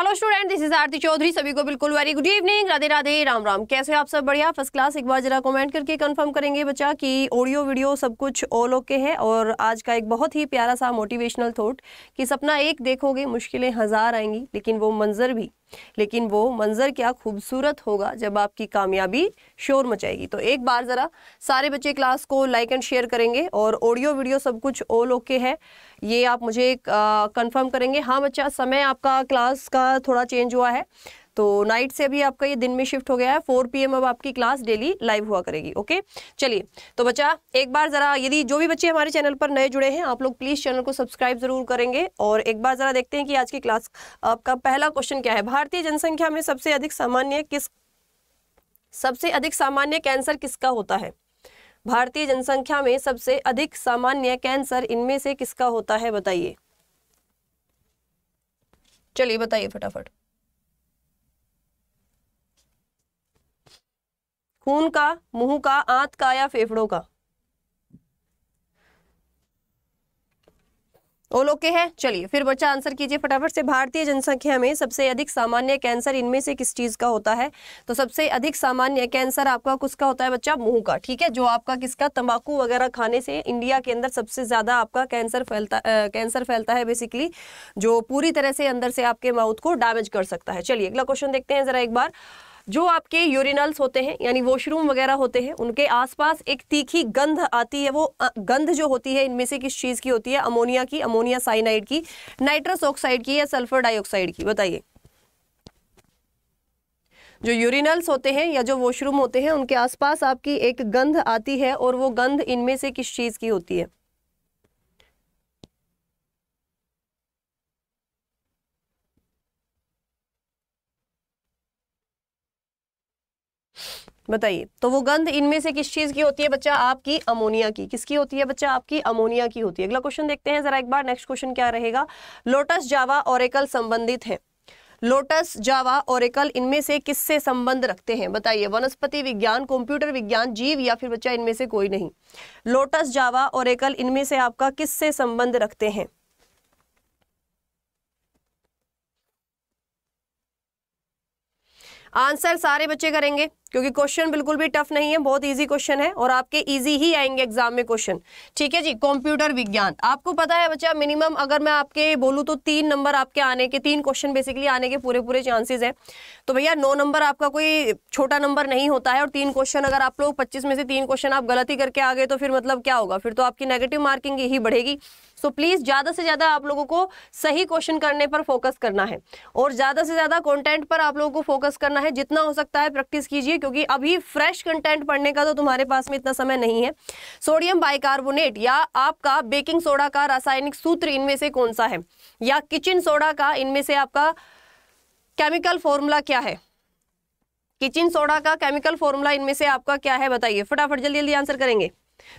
hello student this is Aarti Chaudhary सभी को बिल्कुल very good evening Radhe Radhe Ram Ram कैसे आप सब बढ़िया फर्स्ट क्लास एक बार जरा कमेंट करके कंफर्म करेंगे बच्चा कि ऑडियो वीडियो सब कुछ ऑल ओके है और आज का एक बहुत ही प्यारा सा मोटिवेशनल थॉट कि सपना एक देखोगे मुश्किलें हज़ार आएंगी लेकिन वो मंजर भी लेकिन वो मंज़र क्या खूबसूरत होगा जब आपकी कामयाबी शोर मचाएगी तो एक बार ज़रा सारे बच्चे क्लास को लाइक एंड शेयर करेंगे और ऑडियो वीडियो सब कुछ ऑल ओके है ये आप मुझे कंफर्म करेंगे हाँ बच्चा समय आपका क्लास का थोड़ा चेंज हुआ है तो नाइट से अभी आपका ये दिन में शिफ्ट हो गया है फोर पी अब आपकी क्लास डेली लाइव हुआ करेगी ओके चलिए तो बच्चा एक बार ज़रा यदि जो भी बच्चे हमारे चैनल पर नए जुड़े हैं आप लोग प्लीज़ चैनल को सब्सक्राइब ज़रूर करेंगे और एक बार ज़रा देखते हैं कि आज की क्लास आपका पहला क्वेश्चन क्या है भारतीय जनसंख्या में सबसे अधिक सामान्य किस सबसे अधिक सामान्य कैंसर किसका होता है भारतीय जनसंख्या में सबसे अधिक सामान्य कैंसर इनमें से किसका होता है बताइए चलिए बताइए फटाफट खून का मुंह का आंत का या फेफड़ों का ओलो के है चलिए फिर बच्चा आंसर कीजिए फटाफट से भारतीय जनसंख्या में सबसे अधिक सामान्य कैंसर इनमें से किस चीज का होता है तो सबसे अधिक सामान्य कैंसर आपका किसका होता है बच्चा मुंह का ठीक है जो आपका किसका तंबाकू वगैरह खाने से इंडिया के अंदर सबसे ज्यादा आपका कैंसर फैलता आ, कैंसर फैलता है बेसिकली जो पूरी तरह से अंदर से आपके माउथ को डैमेज कर सकता है चलिए अगला क्वेश्चन देखते हैं जरा एक बार जो आपके यूरिनल्स होते हैं यानी वॉशरूम वगैरह होते हैं उनके आसपास एक तीखी गंध आती है वो गंध जो होती है इनमें से किस चीज़ की होती है अमोनिया की अमोनिया साइनाइड की नाइट्रस ऑक्साइड की या सल्फर डाइऑक्साइड की बताइए जो यूरिनल्स होते हैं या जो वॉशरूम होते हैं उनके आसपास आपकी एक गंध आती है और वो गंध इनमें से किस चीज़ की होती है बताइए तो वो गंध इनमें से किस चीज़ की होती है बच्चा आपकी अमोनिया की किसकी होती है बच्चा आपकी अमोनिया की होती है अगला क्वेश्चन देखते हैं जरा एक बार नेक्स्ट क्वेश्चन क्या रहेगा लोटस जावा ओरेकल संबंधित है लोटस जावा ओरेकल इनमें से किससे संबंध रखते हैं बताइए वनस्पति विज्ञान कंप्यूटर विज्ञान जीव या फिर बच्चा इनमें से कोई नहीं लोटस जावा ओरेकल इनमें से आपका किससे संबंध रखते हैं आंसर सारे बच्चे करेंगे क्योंकि क्वेश्चन बिल्कुल भी टफ नहीं है बहुत इजी क्वेश्चन है और आपके इजी ही आएंगे एग्जाम में क्वेश्चन ठीक है जी कंप्यूटर विज्ञान आपको पता है बच्चा मिनिमम अगर मैं आपके बोलूँ तो तीन नंबर आपके आने के तीन क्वेश्चन बेसिकली आने के पूरे पूरे चांसेस हैं तो भैया नौ नंबर आपका कोई छोटा नंबर नहीं होता है और तीन क्वेश्चन अगर आप लोग पच्चीस में से तीन क्वेश्चन आप गलती करके आ गए तो फिर मतलब क्या होगा फिर तो आपकी नेगेटिव मार्किंग ही बढ़ेगी सो प्लीज़ ज़्यादा से ज़्यादा आप लोगों को सही क्वेश्चन करने पर फोकस करना है और ज़्यादा से ज़्यादा कॉन्टेंट पर आप लोगों को फोकस करना है जितना हो सकता है प्रैक्टिस कीजिए क्योंकि अभी फ्रेश कंटेंट पढ़ने का तो तुम्हारे पास में इतना समय नहीं है सोडियम बाइकार्बोनेट या आपका बेकिंग सोडा का रासायनिक सूत्र इनमें से कौन सा है या किचन सोडा का इनमें से आपका केमिकल फॉर्मूला क्या है किचन सोडा का केमिकल फॉर्मूला इनमें से आपका क्या है बताइए फटाफट जल्दी जल्दी आंसर करेंगे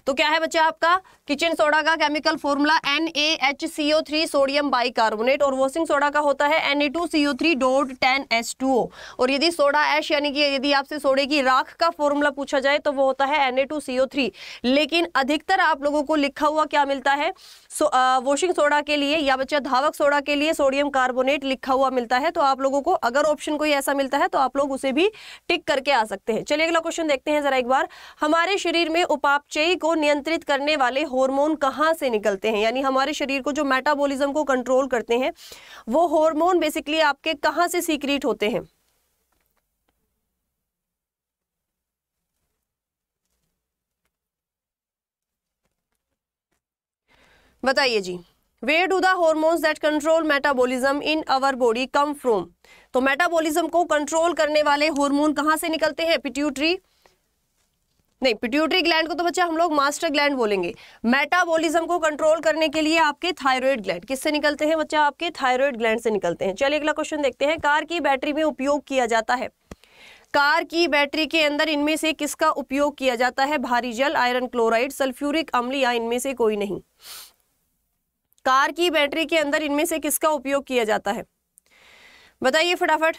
तो क्या है बच्चा आपका किचन सोडा का chemical formula N A H C O three sodium bicarbonate और वॉशिंग सोडा का होता है N A two C O three dot ten S two O और यदि सोडा एश यानी कि यदि आपसे सोडे की राख का फॉर्मूला पूछा जाए तो वो होता है N A two C O three लेकिन अधिकतर आप लोगों को लिखा हुआ क्या मिलता है सो आ, वॉशिंग सोडा के लिए या बच्चा धावक सोडा के लिए सोडियम कार्बोनेट लिखा हुआ मिलता है तो आप लोगों को अगर ऑप्शन कोई ऐसा मिलता है तो आप लोग उसे भी टिक करके आ सकते हैं चलिए अगला क्वेश्चन देखते हैं जरा एक बार हमारे शरीर में उपापचयी को नियंत्रित करने वाले हॉर्मोन कहाँ से निकलते हैं यानी हमारे शरीर को जो मेटाबोलिज्म को कंट्रोल करते हैं वो हॉर्मोन बेसिकली आपके कहाँ से सीक्रेट होते हैं बताइए जी where do the hormones that control metabolism in our body come from तो मेटाबॉलिज्म को कंट्रोल करने वाले हॉर्मोन कहाँ से निकलते हैं पिट्यूटरी नहीं पिट्यूटरी ग्लैंड को तो बच्चा हम लोग मास्टर ग्लैंड बोलेंगे मेटाबॉलिज्म को कंट्रोल करने के लिए आपके थायराइड ग्लैंड किससे निकलते हैं बच्चा आपके थायराइड ग्लैंड से निकलते हैं चलिए अगला क्वेश्चन देखते हैं कार की बैटरी में उपयोग किया जाता है कार की बैटरी के अंदर इनमें से किसका उपयोग किया जाता है भारी जल आयरन क्लोराइड सल्फ्यूरिक अम्ल या इनमें से कोई नहीं कार की बैटरी के अंदर इनमें से किसका उपयोग किया जाता है बताइए फटाफट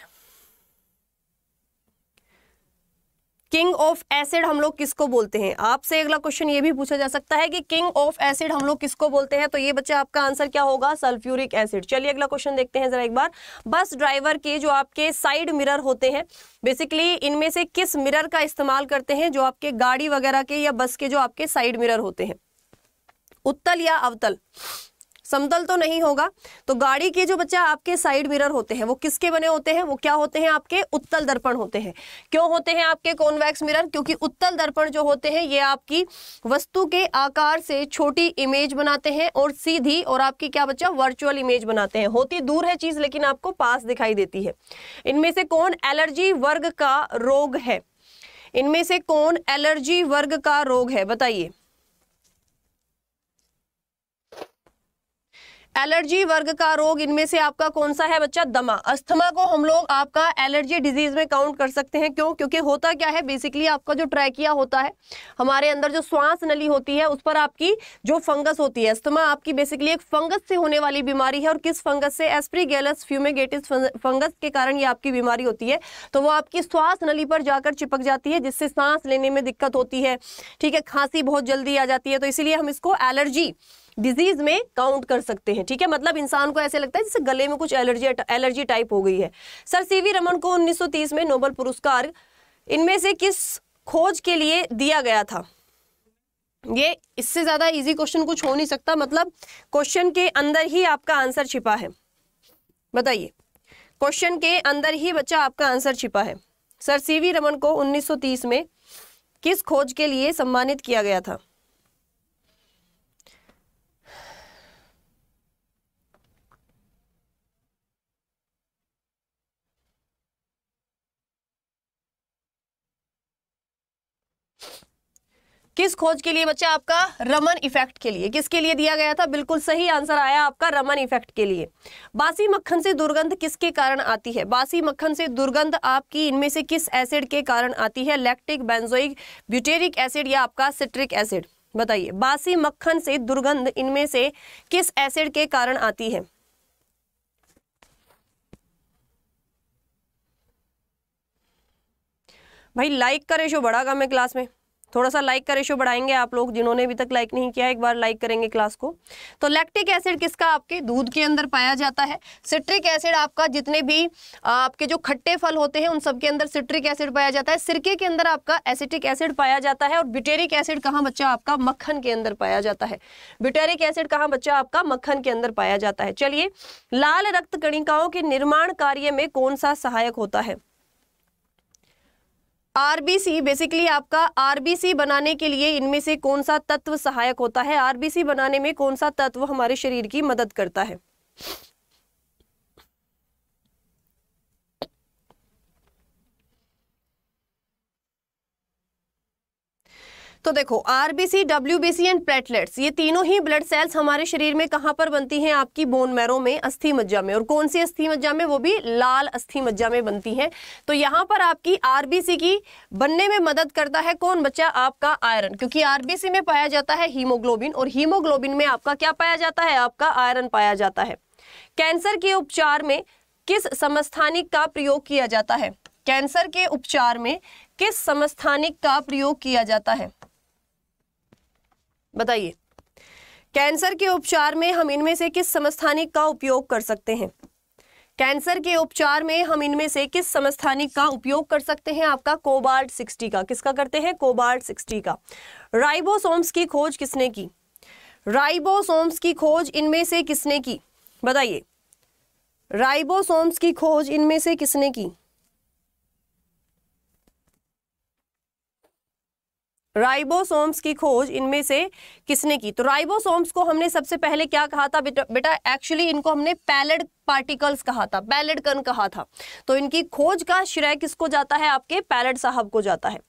किंग ऑफ एसिड हम लोग किसको बोलते हैं आपसे अगला क्वेश्चन ये भी पूछा जा सकता है कि किंग ऑफ एसिड हम लोग किसको बोलते हैं तो ये बच्चा आपका आंसर क्या होगा सल्फ्यूरिक एसिड चलिए अगला क्वेश्चन देखते हैं जरा एक बार बस ड्राइवर के जो आपके साइड मिरर होते हैं बेसिकली इनमें से किस मिरर का इस्तेमाल करते हैं जो आपके गाड़ी वगैरह के या बस के जो आपके साइड मिरर होते हैं उत्तल या अवतल समतल तो नहीं होगा तो गाड़ी के जो बच्चा आपके साइड मिरर होते हैं वो किसके बने होते हैं वो क्या होते हैं आपके उत्तल दर्पण होते हैं क्यों होते हैं आपके कॉन्वैक्स मिरर क्योंकि उत्तल दर्पण जो होते हैं ये आपकी वस्तु के आकार से छोटी इमेज बनाते हैं और सीधी और आपकी क्या बच्चा वर्चुअल इमेज बनाते हैं होती दूर है चीज लेकिन आपको पास दिखाई देती है इनमें से कौन एलर्जी वर्ग का रोग है इनमें से कौन एलर्जी वर्ग का रोग है बताइए एलर्जी वर्ग का रोग इनमें से आपका कौन सा है बच्चा दमा अस्थमा को हम लोग आपका एलर्जी डिजीज में काउंट कर सकते हैं क्यों क्योंकि होता क्या है बेसिकली आपका जो ट्रैकिया होता है हमारे अंदर जो श्वास नली होती है उस पर आपकी जो फंगस होती है अस्थमा आपकी बेसिकली एक फंगस से होने वाली बीमारी है और किस फंगस से एस्प्रीगेलस फ्यूमेगेटिस फंगस के कारण ये आपकी बीमारी होती है तो वो आपकी श्वास नली पर जाकर चिपक जाती है जिससे सांस लेने में दिक्कत होती है ठीक है खांसी बहुत जल्दी आ जाती है तो इसीलिए हम इसको एलर्जी डिजीज में काउंट कर सकते हैं ठीक है मतलब इंसान को ऐसे लगता है जैसे गले में कुछ एलर्जी एलर्जी टाइप हो गई है सर सीवी रमन को 1930 में नोबल पुरस्कार इनमें से किस खोज के लिए दिया गया था ये इससे ज्यादा इजी क्वेश्चन कुछ हो नहीं सकता मतलब क्वेश्चन के अंदर ही आपका आंसर छिपा है बताइए क्वेश्चन के अंदर ही बच्चा आपका आंसर छिपा है सर सीवी रमन को 1930 में किस खोज के लिए सम्मानित किया गया था किस खोज के लिए बच्चा आपका रमन इफेक्ट के लिए किसके लिए दिया गया था बिल्कुल सही आंसर आया आपका रमन इफेक्ट के लिए बासी मक्खन से दुर्गंध किसके कारण आती है बासी मक्खन से दुर्गंध आपकी इनमें से किस एसिड के कारण आती है लैक्टिक बेंजोइक ब्यूटेरिक एसिड या आपका सिट्रिक एसिड बताइए बासी मक्खन से दुर्गंध इनमें से किस एसिड के कारण आती है भाई लाइक करे शो बड़ा कम है क्लास में थोड़ा सा लाइक का रेशो बढ़ाएंगे आप लोग जिन्होंने अभी तक लाइक नहीं किया एक बार लाइक करेंगे क्लास को तो लैक्टिक एसिड किसका आपके दूध के अंदर पाया जाता है सिट्रिक एसिड आपका जितने भी आपके जो खट्टे फल होते हैं उन सब के अंदर सिट्रिक एसिड पाया जाता है सिरके के अंदर आपका एसिटिक एसिड पाया जाता है और बिटेरिक एसिड कहाँ बच्चा आपका मक्खन के अंदर पाया जाता है बिटेरिक एसिड कहाँ बच्चा आपका मक्खन के अंदर पाया जाता है चलिए लाल रक्त कणिकाओं के निर्माण कार्य में कौन सा सहायक होता है आरबीसी बेसिकली आपका आरबीसी बनाने के लिए इनमें से कौन सा तत्व सहायक होता है आरबीसी बनाने में कौन सा तत्व हमारे शरीर की मदद करता है तो देखो आरबीसी डब्ल्यूबीसी एंड प्लेटलेट्स ये तीनों ही ब्लड सेल्स हमारे शरीर में कहाँ पर बनती हैं आपकी बोन मैरो में अस्थि मज्जा में और कौन सी अस्थि मज्जा में वो भी लाल अस्थि मज्जा में बनती हैं तो यहाँ पर आपकी आरबीसी की बनने में मदद करता है कौन बच्चा आपका आयरन क्योंकि आरबीसी में पाया जाता है हीमोग्लोबिन और हीमोग्लोबिन में आपका क्या पाया जाता है आपका आयरन पाया जाता है कैंसर के उपचार में किस समस्थानिक का प्रयोग किया जाता है कैंसर के उपचार में किस समस्थानिक का प्रयोग किया जाता है बताइए कैंसर के उपचार में हम इनमें से किस समस्थानिक का उपयोग कर सकते हैं कैंसर के उपचार में हम इनमें से किस समस्थानिक का उपयोग कर सकते हैं आपका कोबाल्ट 60 का किसका करते हैं कोबाल्ट 60 का राइबोसोम्स की खोज किसने की राइबोसोम्स की खोज इनमें से किसने की बताइए राइबोसोम्स की खोज इनमें से किसने की राइबोसोम्स की खोज इनमें से किसने की तो राइबोसोम्स को हमने सबसे पहले क्या कहा था बेटा एक्चुअली इनको हमने पैलेड पार्टिकल्स कहा था पैलेड कन कहा था तो इनकी खोज का श्रेय किसको जाता है आपके पैलेड साहब को जाता है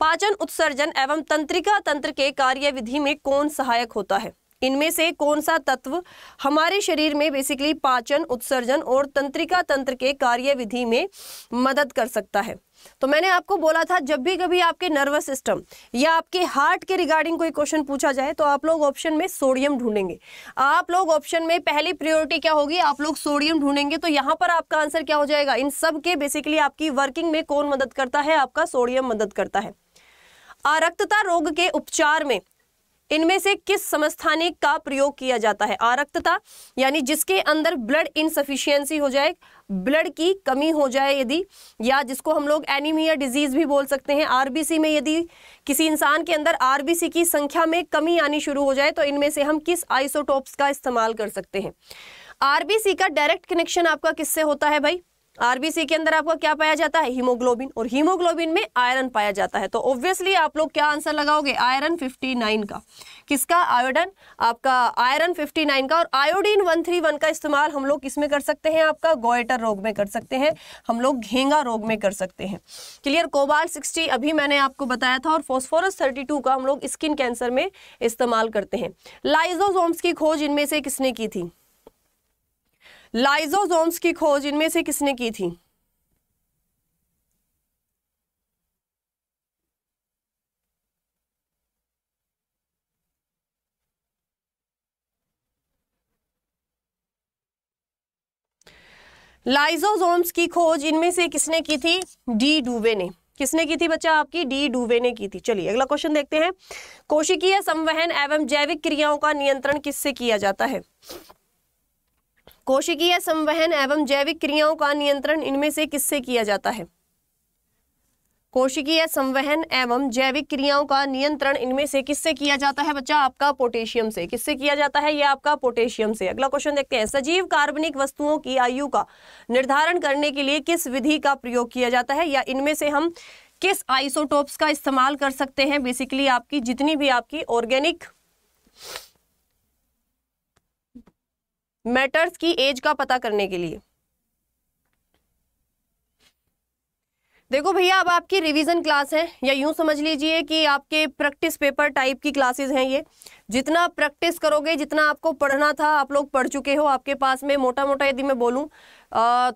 पाचन उत्सर्जन एवं तंत्रिका तंत्र के कार्य विधि में कौन सहायक होता है इनमें से कौन सा तत्व हमारे शरीर में बेसिकली पाचन उत्सर्जन और तंत्रिका तंत्र के कार्य विधि में मदद कर सकता है तो मैंने आपको बोला था जब भी कभी आपके नर्वस सिस्टम या आपके हार्ट के रिगार्डिंग कोई क्वेश्चन पूछा जाए तो आप लोग ऑप्शन में सोडियम ढूंढेंगे आप लोग ऑप्शन में पहली प्रियोरिटी क्या होगी आप लोग सोडियम ढूंढेंगे तो यहाँ पर आपका आंसर क्या हो जाएगा इन सब के बेसिकली आपकी वर्किंग में कौन मदद करता है आपका सोडियम मदद करता है आरक्तता रोग के उपचार में इनमें से किस समस्थाने का प्रयोग किया जाता है आरक्तता यानी जिसके अंदर ब्लड इनसफिशियंसी हो जाए ब्लड की कमी हो जाए यदि या जिसको हम लोग एनीमिया डिजीज भी बोल सकते हैं आरबीसी में यदि किसी इंसान के अंदर आरबीसी की संख्या में कमी आनी शुरू हो जाए तो इनमें से हम किस आइसोटोप्स का इस्तेमाल कर सकते हैं आरबीसी का डायरेक्ट कनेक्शन आपका किससे होता है भाई आरबीसी के अंदर आपको क्या पाया जाता है हीमोग्लोबिन और हीमोग्लोबिन में आयरन पाया जाता है तो ऑब्वियसली आप लोग क्या आंसर लगाओगे आयरन 59 का किसका आयोडन आपका आयरन 59 का और आयोडीन 131 का इस्तेमाल हम लोग किस में कर सकते हैं आपका गोयटर रोग में कर सकते हैं हम लोग घेंगा रोग में कर सकते हैं क्लियर कोबाल सिक्सटी अभी मैंने आपको बताया था और फॉस्फोरस थर्टी का हम लोग स्किन कैंसर में इस्तेमाल करते हैं लाइजोजोम्स की खोज इनमें से किसने की थी लाइजोजोम्स की खोज इनमें से किसने की थी लाइजोजोम्स की खोज इनमें से किसने की थी डी डूबे ने किसने की थी बच्चा आपकी डी डूबे ने की थी चलिए अगला क्वेश्चन देखते हैं कोशिकीय संवहन एवं जैविक क्रियाओं का नियंत्रण किससे किया जाता है कोशिकीय संवहन एवं जैविक क्रियाओं का नियंत्रण इनमें से किससे किया जाता है कोशिकीय संवहन एवं जैविक क्रियाओं का नियंत्रण इनमें से किससे किया जाता है बच्चा आपका पोटेशियम से किससे किया जाता है यह आपका पोटेशियम से अगला क्वेश्चन देखते हैं सजीव कार्बनिक वस्तुओं की आयु का निर्धारण करने के लिए किस विधि का प्रयोग किया जाता है या इनमें से हम किस आइसोटोप्स का इस्तेमाल कर सकते हैं बेसिकली आपकी जितनी भी आपकी ऑर्गेनिक मैटर्स की एज का पता करने के लिए देखो भैया अब आपकी रिवीजन क्लास है या यूं समझ लीजिए कि आपके प्रैक्टिस पेपर टाइप की क्लासेस हैं ये जितना प्रैक्टिस करोगे जितना आपको पढ़ना था आप लोग पढ़ चुके हो आपके पास में मोटा मोटा यदि मैं बोलूं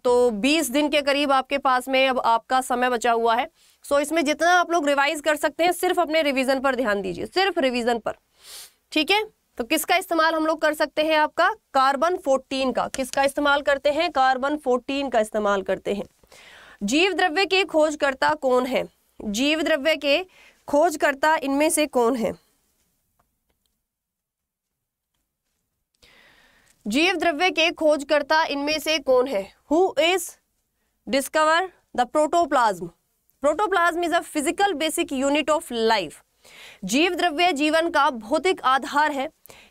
तो 20 दिन के करीब आपके पास में अब आपका समय बचा हुआ है सो इसमें जितना आप लोग रिवाइज कर सकते हैं सिर्फ अपने रिविज़न पर ध्यान दीजिए सिर्फ रिविज़न पर ठीक है तो किसका इस्तेमाल हम लोग कर सकते हैं आपका कार्बन 14 का किसका इस्तेमाल करते हैं कार्बन 14 का इस्तेमाल करते हैं जीव द्रव्य के खोजकर्ता कौन है जीव द्रव्य के खोजकर्ता इनमें से कौन है जीव द्रव्य के खोजकर्ता इनमें से कौन है who is discover the protoplasm protoplasm is a physical basic unit of life जीव द्रव्य जीवन का भौतिक आधार है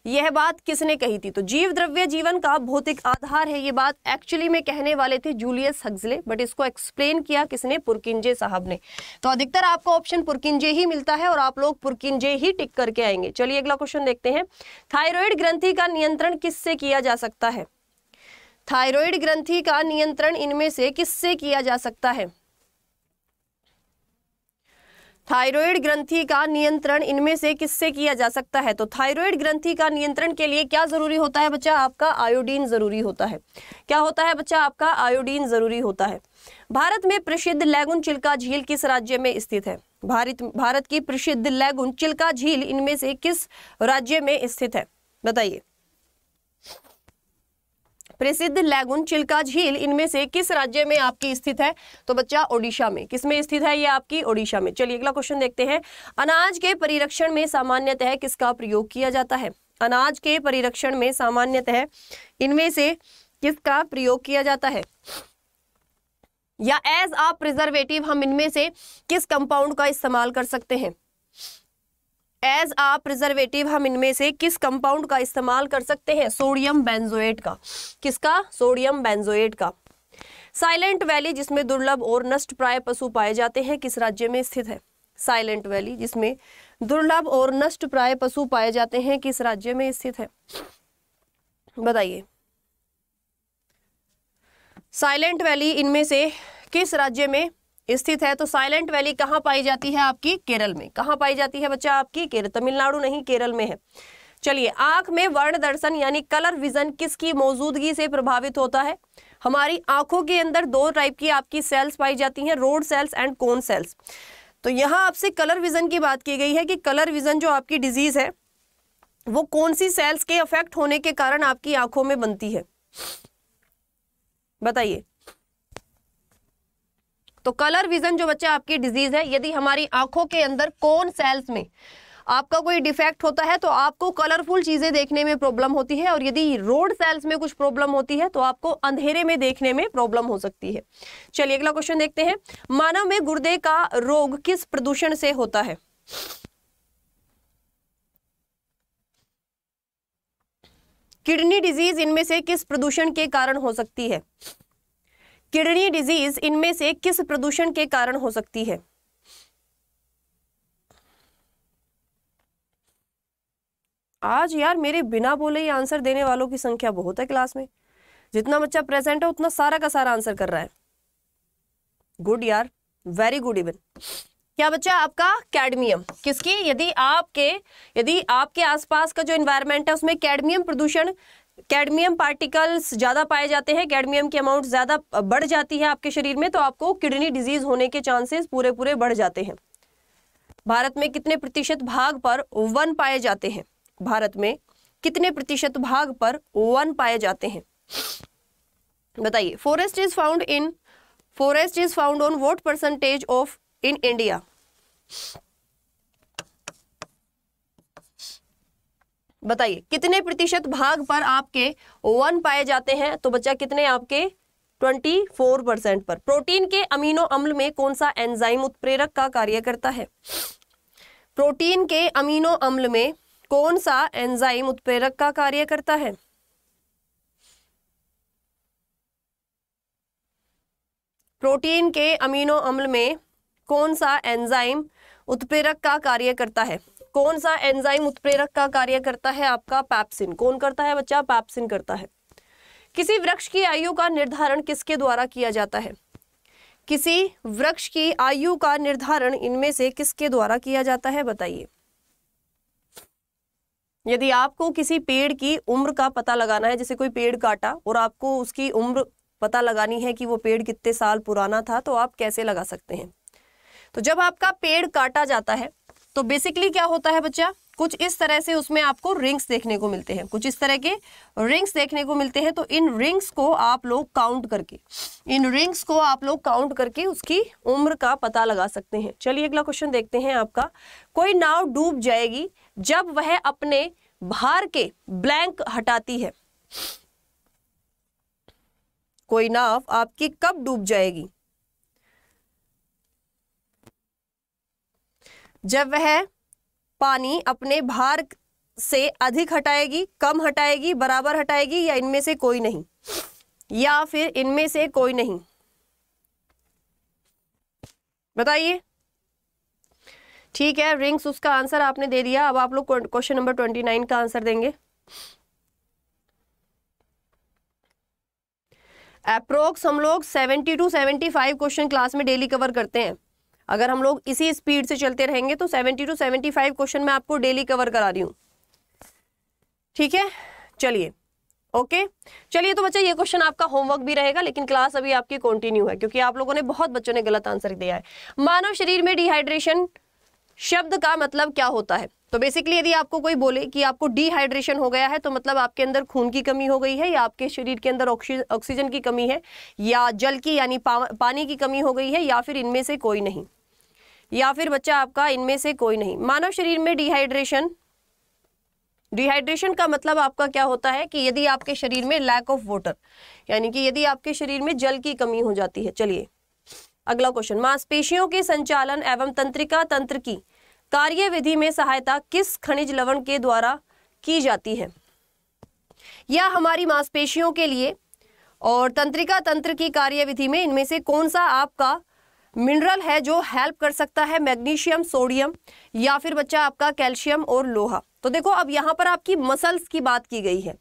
यह बात किसने कही थी तो जीव द्रव्य जीवन का भौतिक आधार है यह बात एक्चुअली में कहने वाले थे जूलियस हग्जले बट इसको एक्सप्लेन किया किसने पुरकिंजे साहब ने तो अधिकतर आपको ऑप्शन पुरकिंजे ही मिलता है और आप लोग पुरकिंजे ही टिक करके आएंगे चलिए अगला क्वेश्चन देखते हैं थायराइड ग्रंथि का नियंत्रण किससे किया जा सकता है थायरॉयड ग्रंथि का नियंत्रण इनमें से किससे किया जा सकता है थायराइड ग्रंथि का नियंत्रण इनमें से किससे किया जा सकता है तो थायराइड ग्रंथि का नियंत्रण के लिए क्या जरूरी होता है बच्चा आपका आयोडीन जरूरी होता है क्या होता है बच्चा आपका आयोडीन जरूरी होता है भारत में प्रसिद्ध लैगुन चिल्का झील किस राज्य में स्थित है भारत भारत की प्रसिद्ध लैगुन चिल्का झील इनमें से किस राज्य में स्थित है बताइए प्रसिद्ध लैगुन चिल्का झील इनमें से किस राज्य में आपकी स्थित है तो बच्चा ओडिशा में किस में स्थित है ये आपकी ओडिशा में चलिए अगला क्वेश्चन देखते हैं अनाज के परिरक्षण में सामान्यतः किसका प्रयोग किया जाता है अनाज के परिरक्षण में सामान्यतः इनमें से किसका प्रयोग किया जाता है या एज आ प्रिजर्वेटिव हम इनमें से किस कंपाउंड का इस्तेमाल कर सकते हैं एज आ प्रिजर्वेटिव हम इनमें से किस कंपाउंड का इस्तेमाल कर सकते हैं सोडियम बेंजोएट का किसका सोडियम बेंजोएट का साइलेंट वैली जिसमें दुर्लभ और नष्ट प्राय पशु पाए जाते हैं किस राज्य में स्थित है साइलेंट वैली जिसमें दुर्लभ और नष्ट प्राय पशु पाए जाते हैं किस राज्य में स्थित है बताइए साइलेंट वैली इनमें से किस राज्य में स्थित है तो साइलेंट वैली कहाँ पाई जाती है आपकी केरल में कहाँ पाई जाती है बच्चा आपकी केरल तमिलनाडु नहीं केरल में है चलिए आंख में वर्ण दर्शन यानी कलर विजन किसकी मौजूदगी से प्रभावित होता है हमारी आंखों के अंदर दो टाइप की आपकी सेल्स पाई जाती हैं rod cells and cone cells तो यहाँ आपसे कलर विजन की बात की गई है कि कलर विजन जो आपकी डिजीज है वो कौन सी सेल्स के अफेक्ट होने के कारण आपकी आंखों में बनती है बताइए तो कलर विजन जो बच्चा आपकी डिजीज है यदि हमारी आंखों के अंदर कौन सेल्स में आपका कोई डिफेक्ट होता है तो आपको कलरफुल चीज़ें देखने में प्रॉब्लम होती है और यदि रोड सेल्स में कुछ प्रॉब्लम होती है तो आपको अंधेरे में देखने में प्रॉब्लम हो सकती है चलिए अगला क्वेश्चन देखते हैं मानव में गुर्दे का रोग किस प्रदूषण से होता है किडनी डिजीज इनमें से किस प्रदूषण के कारण हो सकती है किडनी डिजीज इनमें से किस प्रदूषण के कारण हो सकती है आज यार मेरे बिना बोले ही आंसर देने वालों की संख्या बहुत है क्लास में जितना बच्चा प्रेजेंट है उतना सारा का सारा आंसर कर रहा है गुड यार वेरी गुड इवन क्या बच्चा आपका कैडमियम किसकी यदि आपके यदि आपके आसपास का जो एनवायरमेंट है उसमें कैडमियम प्रदूषण कैडमियम पार्टिकल्स ज़्यादा पाए जाते हैं कैडमियम की अमाउंट ज़्यादा बढ़ जाती है आपके शरीर में तो आपको किडनी डिजीज होने के चांसेस पूरे पूरे बढ़ जाते हैं भारत में कितने प्रतिशत भाग पर वन पाए जाते हैं भारत में कितने प्रतिशत भाग पर वन पाए जाते हैं बताइए forest is found in forest is found on what percentage of in India बताइए कितने प्रतिशत भाग पर आपके वन पाए जाते हैं तो बच्चा कितने आपके 24 परसेंट पर प्रोटीन के अमीनो अम्ल में कौन सा एंजाइम उत्प्रेरक का कार्य करता है प्रोटीन के अमीनो अम्ल में कौन सा एंजाइम उत्प्रेरक का कार्य करता है प्रोटीन के अमीनो अम्ल में कौन सा एंजाइम उत्प्रेरक का कार्य करता है कौन सा एंजाइम उत्प्रेरक का कार्य करता है आपका पैप्सिन कौन करता है बच्चा पैप्सिन करता है किसी वृक्ष की आयु का निर्धारण किसके द्वारा किया जाता है किसी वृक्ष की आयु का निर्धारण इनमें से किसके द्वारा किया जाता है बताइए यदि आपको किसी पेड़ की उम्र का पता लगाना है जैसे कोई पेड़ काटा और आपको उसकी उम्र पता लगानी है कि वो पेड़ कितने साल पुराना था तो आप कैसे लगा सकते हैं तो जब आपका पेड़ काटा जाता है तो बेसिकली क्या होता है बच्चा कुछ इस तरह से उसमें आपको रिंग्स देखने को मिलते हैं कुछ इस तरह के रिंग्स देखने को मिलते हैं तो इन रिंग्स को आप लोग काउंट करके इन रिंग्स को आप लोग काउंट करके उसकी उम्र का पता लगा सकते हैं चलिए अगला क्वेश्चन देखते हैं आपका कोई नाव डूब जाएगी जब वह अपने भार के ब्लैंक हटाती है कोई नाव आपकी कब डूब जाएगी जब वह पानी अपने भार से अधिक हटाएगी कम हटाएगी बराबर हटाएगी या इनमें से कोई नहीं या फिर इनमें से कोई नहीं बताइए ठीक है रिंग्स उसका आंसर आपने दे दिया अब आप लोग क्वेश्चन नंबर ट्वेंटी नाइन का आंसर देंगे अप्रोक्स हम लोग seventy two seventy five question class में डेली कवर करते हैं अगर हम लोग इसी स्पीड से चलते रहेंगे तो 70 टू 75 क्वेश्चन मैं आपको डेली कवर करा रही हूँ ठीक है चलिए ओके चलिए तो बच्चा ये क्वेश्चन आपका होमवर्क भी रहेगा लेकिन क्लास अभी आपकी कंटिन्यू है क्योंकि आप लोगों ने बहुत बच्चों ने गलत आंसर दिया है मानव शरीर में डिहाइड्रेशन शब्द का मतलब क्या होता है तो बेसिकली यदि आपको कोई बोले कि आपको डिहाइड्रेशन हो गया है तो मतलब आपके अंदर खून की कमी हो गई है या आपके शरीर के अंदर ऑक्सीजन की कमी है या जल की यानी पा, पानी की कमी हो गई है या फिर इनमें से कोई नहीं या फिर बच्चा आपका इनमें से कोई नहीं मानव शरीर में डिहाइड्रेशन डिहाइड्रेशन का मतलब आपका क्या होता है कि यदि आपके शरीर में लैक ऑफ वाटर यानी कि यदि आपके शरीर में जल की कमी हो जाती है चलिए अगला क्वेश्चन मांसपेशियों के संचालन एवं तंत्रिका तंत्र की कार्य विधि में सहायता किस खनिज लवण के द्वारा की जाती है यह हमारी मांसपेशियों के लिए और तंत्रिका तंत्र की कार्य विधि में इनमें से कौन सा आपका मिनरल है जो हेल्प कर सकता है मैग्नीशियम सोडियम या फिर बच्चा आपका कैल्शियम और लोहा तो देखो अब यहाँ पर आपकी मसल्स की बात की गई है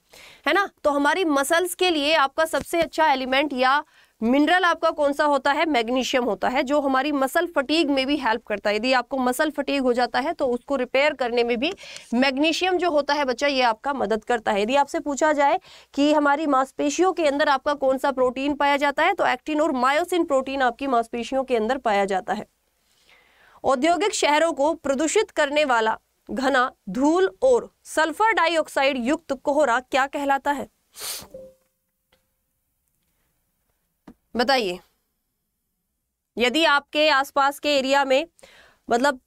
है ना तो हमारी मसल्स के लिए आपका सबसे अच्छा एलिमेंट या मिनरल आपका कौन सा होता है मैग्नीशियम होता है जो हमारी मसल फटीग में भी हेल्प करता है यदि आपको मसल फटीग हो जाता है तो उसको रिपेयर करने में भी मैग्नीशियम जो होता है बच्चा ये आपका मदद करता है यदि आपसे पूछा जाए कि हमारी मांसपेशियों के अंदर आपका कौन सा प्रोटीन पाया जाता है तो एक्टिन और मायोसिन प्रोटीन आपकी मांसपेशियों के अंदर पाया जाता है औद्योगिक शहरों को प्रदूषित करने वाला घना धूल और सल्फर डाइऑक्साइड युक्त कोहरा क्या कहलाता है बताइए यदि आपके आसपास के एरिया में मतलब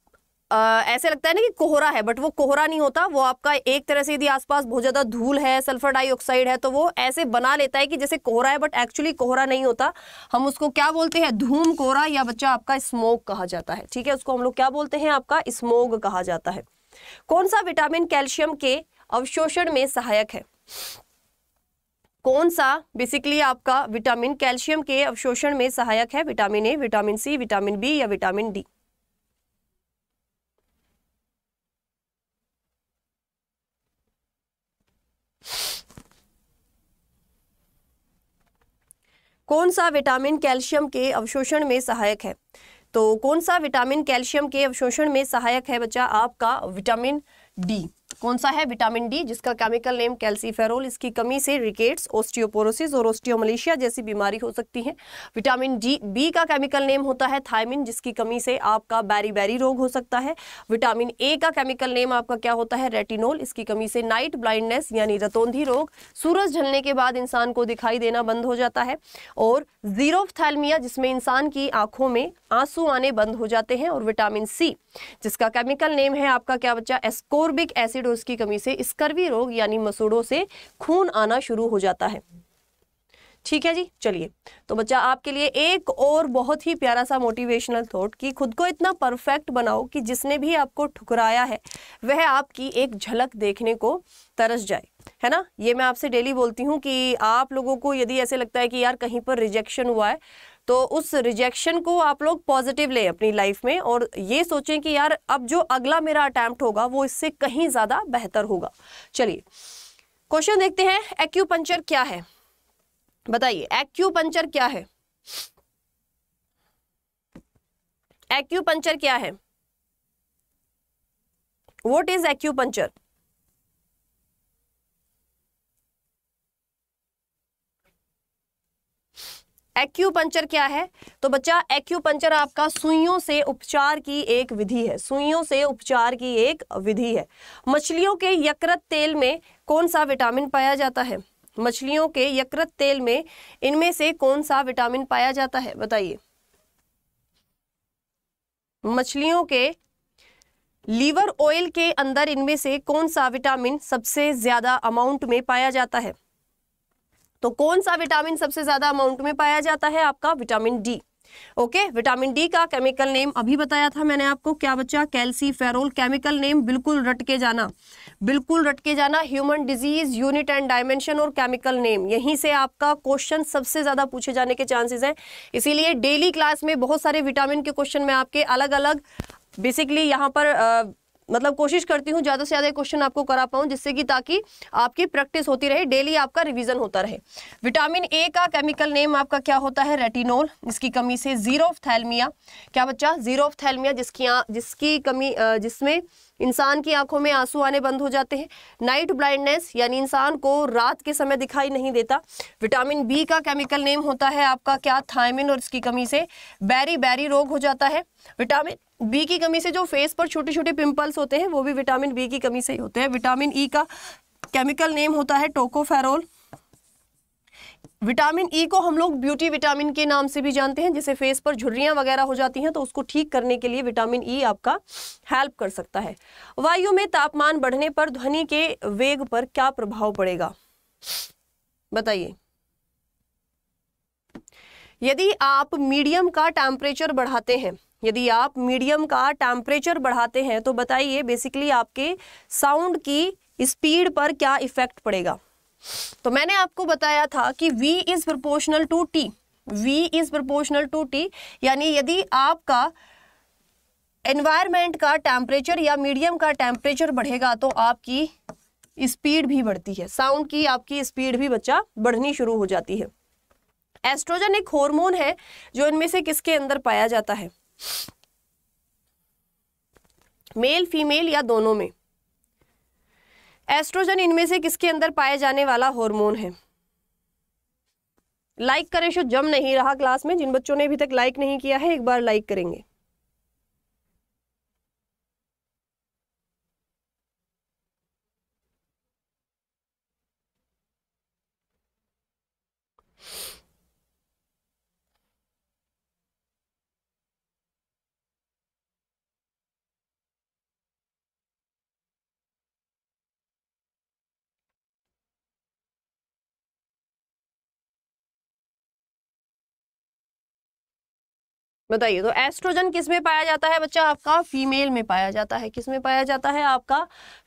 आ, ऐसे लगता है ना कि कोहरा है बट वो कोहरा नहीं होता वो आपका एक तरह से यदि आसपास बहुत ज़्यादा धूल है सल्फर डाइऑक्साइड है तो वो ऐसे बना लेता है कि जैसे कोहरा है बट एक्चुअली कोहरा नहीं होता हम उसको क्या बोलते हैं धूम कोहरा या बच्चा आपका स्मोक कहा जाता है ठीक है उसको हम लोग क्या बोलते हैं आपका स्मोग कहा जाता है कौन सा विटामिन कैल्शियम के अवशोषण में सहायक है कौन सा बेसिकली आपका विटामिन कैल्शियम के अवशोषण में सहायक है vitamin A vitamin C vitamin B या विटामिन डी कौन सा विटामिन कैल्शियम के अवशोषण में सहायक है तो कौन सा विटामिन कैल्शियम के अवशोषण में सहायक है बच्चा आपका विटामिन डी कौन सा है विटामिन डी जिसका केमिकल नेम कैल्सीफेरोल इसकी कमी से रिकेट्स ओस्टियोपोरोसिस और ओस्टियोमलेशिया जैसी बीमारी हो सकती है विटामिन डी बी का केमिकल नेम होता है थायमिन जिसकी कमी से आपका बैरी बैरी रोग हो सकता है विटामिन ए का केमिकल नेम आपका क्या होता है रेटिनोल इसकी कमी से नाइट ब्लाइंडनेस यानी रतौंधी रोग सूरज झलने के बाद इंसान को दिखाई देना बंद हो जाता है और जीरोफ्थैल्मिया जिसमें इंसान की आंखों में आंसू आने बंद हो जाते हैं और विटामिन सी जिसका केमिकल नेम है आपका क्या बच्चा एस्कोर्बिक एसिड उसकी कमी से स्कर्वी रोग यानी मसूड़ों से खून आना शुरू हो जाता है ठीक है जी चलिए तो बच्चा आपके लिए एक और बहुत ही प्यारा सा मोटिवेशनल थॉट कि खुद को इतना परफेक्ट बनाओ कि जिसने भी आपको ठुकराया है वह आपकी एक झलक देखने को तरस जाए है ना ये मैं आपसे डेली बोलती हूँ कि आप लोगों को यदि ऐसे लगता है कि यार कहीं पर रिजेक्शन हुआ है तो उस रिजेक्शन को आप लोग पॉजिटिव लें अपनी लाइफ में और ये सोचें कि यार अब जो अगला मेरा अटैम्प्ट होगा वो इससे कहीं ज़्यादा बेहतर होगा चलिए क्वेश्चन देखते हैं एक्यूपंचर क्या है बताइए एक्यूपंचर क्या है एक्यूपंचर क्या है वॉट इज एक्यूपंचर एक्यूपंचर क्या है तो बच्चा एक्यूपंचर आपका सुइयों से उपचार की एक विधि है सुइयों से उपचार की एक विधि है मछलियों के यकृत तेल में कौन सा विटामिन पाया जाता है मछलियों के यकृत तेल में इनमें से कौन सा विटामिन पाया जाता है बताइए मछलियों के लीवर ऑयल के अंदर इनमें से कौन सा विटामिन सबसे ज्यादा अमाउंट में पाया जाता है तो कौन सा विटामिन सबसे ज्यादा अमाउंट में पाया जाता है आपका vitamin D okay vitamin D का केमिकल नेम अभी बताया था मैंने आपको क्या बच्चा कैल्सी फेरोल केमिकल नेम बिल्कुल रटके जाना बिल्कुल रटके जाना human disease unit and dimension और केमिकल नेम यहीं से आपका क्वेश्चन सबसे ज्यादा पूछे जाने के चांसेस हैं इसीलिए डेली क्लास में बहुत सारे विटामिन के क्वेश्चन में आपके अलग अलग बेसिकली यहाँ पर आ, मतलब कोशिश करती हूँ ज़्यादा से ज़्यादा क्वेश्चन आपको करा पाऊँ जिससे कि ताकि आपकी प्रैक्टिस होती रहे डेली आपका रिविजन होता रहे विटामिन ए का केमिकल नेम आपका क्या होता है रेटिनोल इसकी कमी से जीरो ऑफ थैलमिया क्या बच्चा थैलमिया जिसकी जिसकी कमी जिसमें इंसान की आंखों में आंसू आने बंद हो जाते हैं नाइट ब्लाइंडनेस यानी इंसान को रात के समय दिखाई नहीं देता विटामिन बी का केमिकल नेम होता है आपका क्या थायमिन और इसकी कमी से बैरी बैरी रोग हो जाता है विटामिन बी की कमी से जो फेस पर छोटे छोटे पिंपल्स होते हैं वो भी विटामिन बी की कमी से ही होते हैं विटामिन ई e का केमिकल नेम होता है टोकोफेरोल विटामिन ई e को हम लोग ब्यूटी विटामिन के नाम से भी जानते हैं जैसे फेस पर झुर्रियां वगैरह हो जाती हैं तो उसको ठीक करने के लिए विटामिन ई e आपका हेल्प कर सकता है वायु में तापमान बढ़ने पर ध्वनि के वेग पर क्या प्रभाव पड़ेगा बताइए यदि आप मीडियम का टेम्परेचर बढ़ाते हैं यदि आप मीडियम का टेम्परेचर बढ़ाते हैं तो बताइए बेसिकली आपके साउंड की स्पीड पर क्या इफेक्ट पड़ेगा तो मैंने आपको बताया था कि V is proportional to T V is proportional to T यानी यदि आपका एनवायरमेंट का टेम्परेचर या मीडियम का टेम्परेचर बढ़ेगा तो आपकी स्पीड भी बढ़ती है साउंड की आपकी स्पीड भी बच्चा बढ़नी शुरू हो जाती है एस्ट्रोजन एक हार्मोन है जो इनमें से किसके अंदर पाया जाता है मेल फीमेल या दोनों में एस्ट्रोजन इनमें से किसके अंदर पाए जाने वाला हार्मोन है लाइक करें शो जम नहीं रहा क्लास में जिन बच्चों ने अभी तक लाइक नहीं किया है एक बार लाइक करेंगे बताइए तो एस्ट्रोजन किस में पाया जाता है बच्चा आपका फीमेल में पाया जाता है किस में पाया जाता है आपका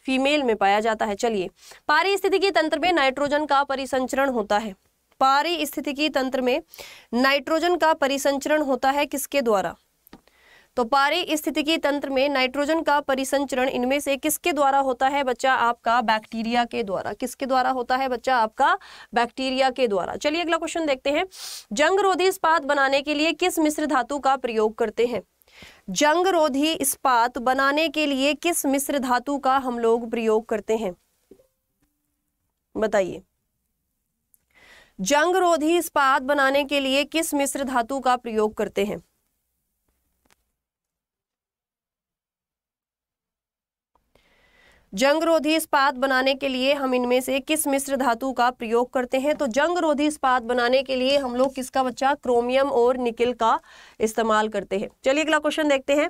फीमेल में पाया जाता है चलिए पारिस्थितिकी तंत्र में नाइट्रोजन का परिसंचरण होता है पारिस्थितिकी तंत्र में नाइट्रोजन का परिसंचरण होता है किसके द्वारा तो पारिस्थितिकी तंत्र में नाइट्रोजन का परिसंचरण इनमें से किसके द्वारा होता है बच्चा आपका बैक्टीरिया के द्वारा किसके द्वारा होता है बच्चा आपका बैक्टीरिया के द्वारा चलिए अगला क्वेश्चन देखते हैं जंग रोधी इस्पात बनाने के लिए किस मिश्र धातु का प्रयोग करते हैं जंग रोधी इस्पात बनाने के लिए किस मिश्र धातु का हम लोग प्रयोग करते हैं बताइए जंग रोधी इस्पात बनाने के लिए किस मिश्र धातु का प्रयोग करते हैं जंग रोधी इस्पात बनाने के लिए हम इनमें से किस मिश्र धातु का प्रयोग करते हैं तो जंग रोधी इस्पात बनाने के लिए हम लोग किसका बच्चा क्रोमियम और निकिल का इस्तेमाल करते हैं चलिए अगला क्वेश्चन देखते हैं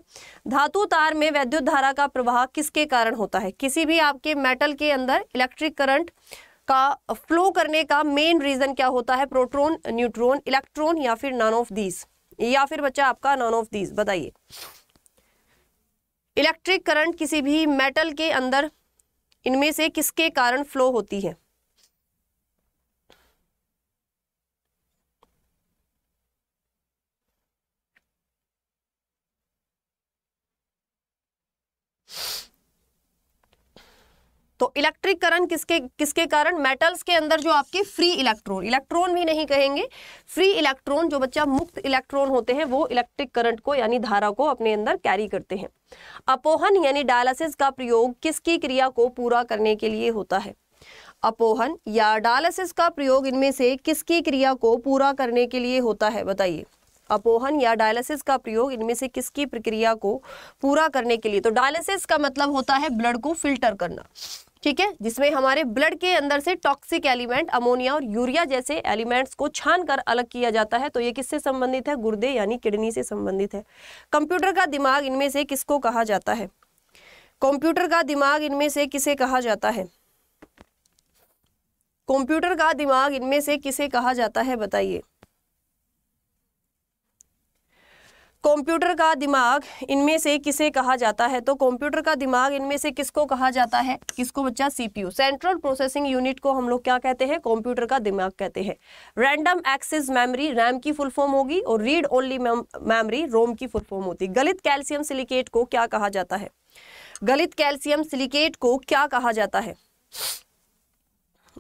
धातु तार में वैद्युत धारा का प्रवाह किसके कारण होता है किसी भी आपके मेटल के अंदर इलेक्ट्रिक करंट का फ्लो करने का मेन रीजन क्या होता है प्रोट्रोन न्यूट्रॉन इलेक्ट्रॉन या फिर नॉन ऑफ दीज या फिर बच्चा आपका नॉन ऑफ दीज बताइए इलेक्ट्रिक करंट किसी भी मेटल के अंदर इनमें से किसके कारण फ्लो होती है तो इलेक्ट्रिक करंट किसके किसके कारण मेटल्स के अंदर जो आपके फ्री इलेक्ट्रॉन इलेक्ट्रॉन भी नहीं कहेंगे फ्री इलेक्ट्रॉन जो बच्चा मुक्त इलेक्ट्रॉन होते हैं वो इलेक्ट्रिक करंट को यानी धारा को अपने अंदर कैरी करते हैं अपोहन यानी डायलिसिस का प्रयोग किसकी क्रिया को पूरा करने के लिए होता है अपोहन या डायलिसिस का प्रयोग इनमें से किसकी क्रिया को पूरा करने के लिए होता है बताइए अपोहन या डायलिसिस का प्रयोग इनमें से किसकी प्रक्रिया को पूरा करने के लिए तो डायलिसिस का मतलब होता है ब्लड को फिल्टर करना ठीक है जिसमें हमारे ब्लड के अंदर से टॉक्सिक एलिमेंट अमोनिया और यूरिया जैसे एलिमेंट्स को छान कर अलग किया जाता है तो ये किससे संबंधित है गुर्दे यानी किडनी से संबंधित है कंप्यूटर का दिमाग इनमें से किसको कहा जाता है कंप्यूटर का दिमाग इनमें से किसे कहा जाता है कंप्यूटर का दिमाग इनमें से किसे कहा जाता है बताइए कंप्यूटर का दिमाग इनमें से किसे कहा जाता है तो कंप्यूटर का दिमाग इनमें से किसको कहा जाता है किसको बच्चा सीपीयू सेंट्रल प्रोसेसिंग यूनिट को हम लोग क्या कहते हैं कंप्यूटर का दिमाग कहते हैं रैंडम एक्सेस मेमोरी रैम की फुल फॉर्म होगी और रीड ओनली मेमोरी रोम की फुल फॉर्म होती गलित कैल्शियम सिलिकेट को क्या कहा जाता है गलित कैल्शियम सिलिकेट को क्या कहा जाता है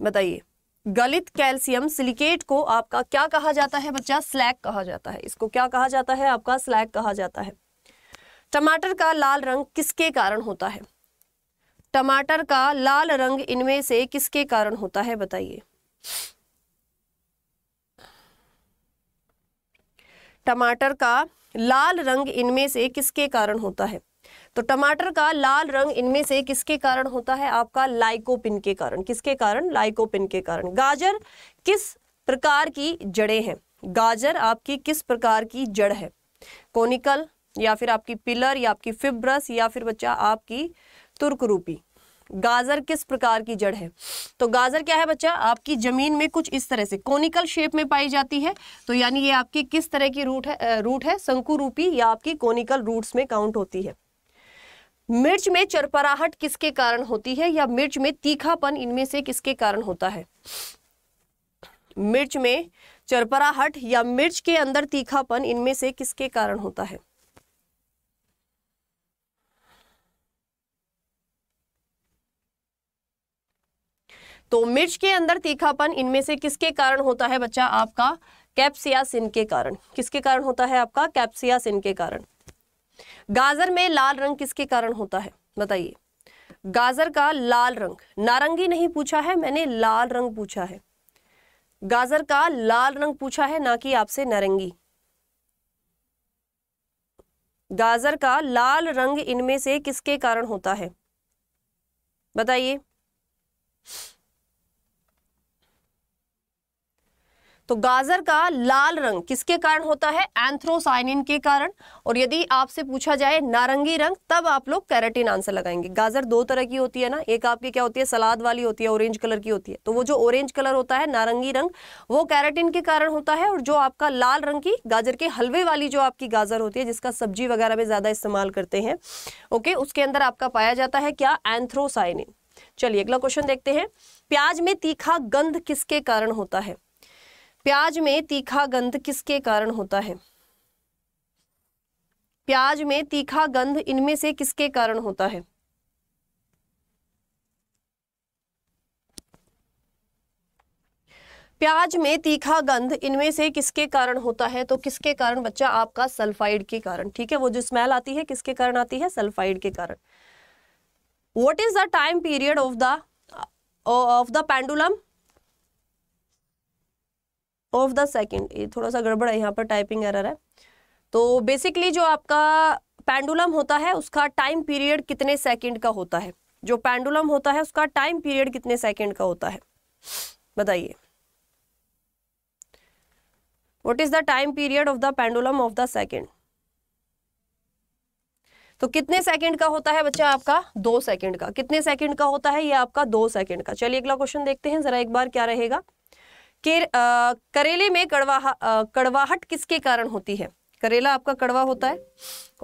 बताइए गलित कैल्शियम सिलिकेट को आपका क्या कहा जाता है बच्चा स्लैग कहा जाता है इसको क्या कहा जाता है आपका स्लैग कहा जाता है टमाटर का लाल रंग किसके कारण होता है टमाटर का लाल रंग इनमें से किसके कारण होता है बताइए टमाटर का लाल रंग इनमें से किसके कारण होता है तो टमाटर का लाल रंग इनमें से किसके कारण होता है आपका लाइकोपिन के कारण किसके कारण लाइकोपिन के कारण गाजर किस प्रकार की जड़ें हैं गाजर आपकी किस प्रकार की जड़ है कोनिकल या फिर आपकी पिलर या आपकी फिब्रस या फिर बच्चा आपकी तुर्क रूपी गाजर किस प्रकार की जड़ है तो गाजर क्या है बच्चा आपकी जमीन में कुछ इस तरह से कोनिकल शेप में पाई जाती है तो यानी ये आपकी किस तरह की रूट है रूट है शंकु रूपी या आपकी कोनिकल रूट्स में काउंट होती है मिर्च में चरपराहट किसके कारण होती है या मिर्च में तीखापन इनमें से किसके कारण होता है मिर्च में चरपराहट या मिर्च के अंदर तीखापन इनमें से किसके कारण होता है तो मिर्च के अंदर तीखापन इनमें से किसके कारण होता है बच्चा आपका कैप्सियासिन के कारण किसके कारण होता है आपका कैप्सियासिन के कारण गाजर में लाल रंग किसके कारण होता है बताइए गाजर का लाल रंग नारंगी नहीं पूछा है मैंने लाल रंग पूछा है गाजर का लाल रंग पूछा है ना कि आपसे नारंगी गाजर का लाल रंग इनमें से किसके कारण होता है बताइए तो गाजर का लाल रंग किसके कारण होता है एंथ्रोसाइनिन के कारण और यदि आपसे पूछा जाए नारंगी रंग तब आप लोग कैरेटिन आंसर लगाएंगे गाजर दो तरह की होती है ना एक आपकी क्या होती है सलाद वाली होती है ऑरेंज कलर की होती है तो वो जो ऑरेंज कलर होता है नारंगी रंग वो कैरेटिन के कारण होता है और जो आपका लाल रंग की गाजर के हलवे वाली जो आपकी गाजर होती है जिसका सब्जी वगैरह में ज़्यादा इस्तेमाल करते हैं ओके उसके अंदर आपका पाया जाता है क्या एंथ्रोसाइनिन चलिए अगला क्वेश्चन देखते हैं प्याज में तीखा गंध किसके कारण होता है प्याज में तीखा गंध किसके कारण होता है प्याज में तीखा गंध इनमें से किसके कारण होता है प्याज में तीखा गंध इनमें से किसके कारण होता है तो किसके कारण बच्चा आपका सल्फाइड के कारण ठीक है वो जो स्मेल आती है किसके कारण आती है सल्फाइड के कारण what is the time period of the of the pendulum of the second ये थोड़ा सा गड़बड़ है यहाँ पर टाइपिंग एरर है तो बेसिकली जो आपका पेंडुलम होता है उसका टाइम पीरियड कितने सेकेंड का होता है जो पेंडुलम होता है उसका टाइम पीरियड कितने सेकेंड का होता है बताइए what is the time period of the pendulum of the second तो कितने सेकंड का होता है बच्चा आपका दो सेकंड का कितने सेकंड का होता है ये आपका दो सेकंड का चलिए अगला क्वेश्चन देखते हैं जरा एक बार क्या रहेगा के करेले में कड़वाहा कड़वाहट किसके कारण होती है करेला आपका कड़वा होता है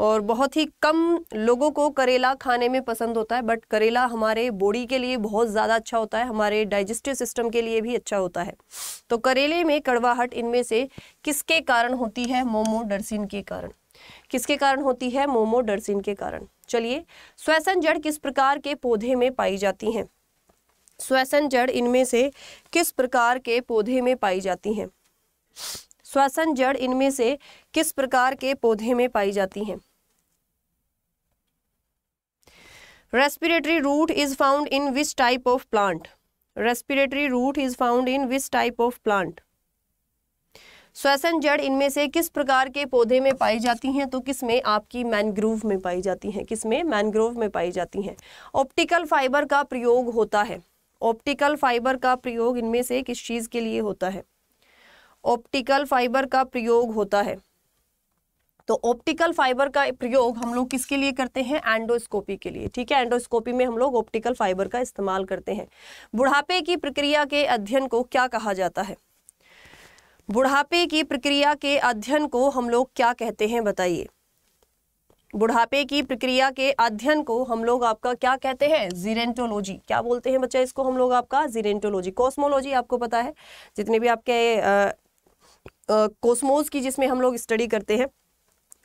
और बहुत ही कम लोगों को करेला खाने में पसंद होता है बट करेला हमारे बॉडी के लिए बहुत ज़्यादा अच्छा होता है हमारे डाइजेस्टिव सिस्टम के लिए भी अच्छा होता है तो करेले में कड़वाहट इनमें से किसके कारण होती है मोमोडर्सिन के कारण किसके कारण होती है मोमोडर्सिन के कारण चलिए श्वसन जड़ किस प्रकार के पौधे में पाई जाती हैं श्वसन जड़ इनमें से किस प्रकार के पौधे में पाई जाती हैं श्वसन जड़ इनमें से किस प्रकार के पौधे में पाई जाती हैं respiratory root is found in which type of plant respiratory root is found in which type of plant श्वसन जड़ इनमें से किस प्रकार के पौधे में पाई जाती हैं तो किस में आपकी मैनग्रोव में पाई जाती हैं किस में मैनग्रोव में पाई जाती हैं ऑप्टिकल फाइबर का प्रयोग होता है ऑप्टिकल फाइबर का प्रयोग इनमें से किस चीज़ के लिए होता है ऑप्टिकल फाइबर का प्रयोग होता है तो ऑप्टिकल फाइबर का प्रयोग हम लोग किसके लिए करते हैं एंडोस्कोपी के लिए ठीक है एंडोस्कोपी में हम लोग ऑप्टिकल फाइबर का इस्तेमाल करते हैं बुढ़ापे की प्रक्रिया के अध्ययन को क्या कहा जाता है बुढ़ापे की प्रक्रिया के अध्ययन को हम लोग क्या कहते हैं बताइए बुढ़ापे की प्रक्रिया के अध्ययन को हम लोग आपका क्या कहते हैं जीरेंटोलॉजी क्या बोलते हैं बच्चा इसको हम लोग आपका जीरेंटोलॉजी कॉस्मोलॉजी आपको पता है जितने भी आपके कॉस्मोस की जिसमें हम लोग स्टडी करते हैं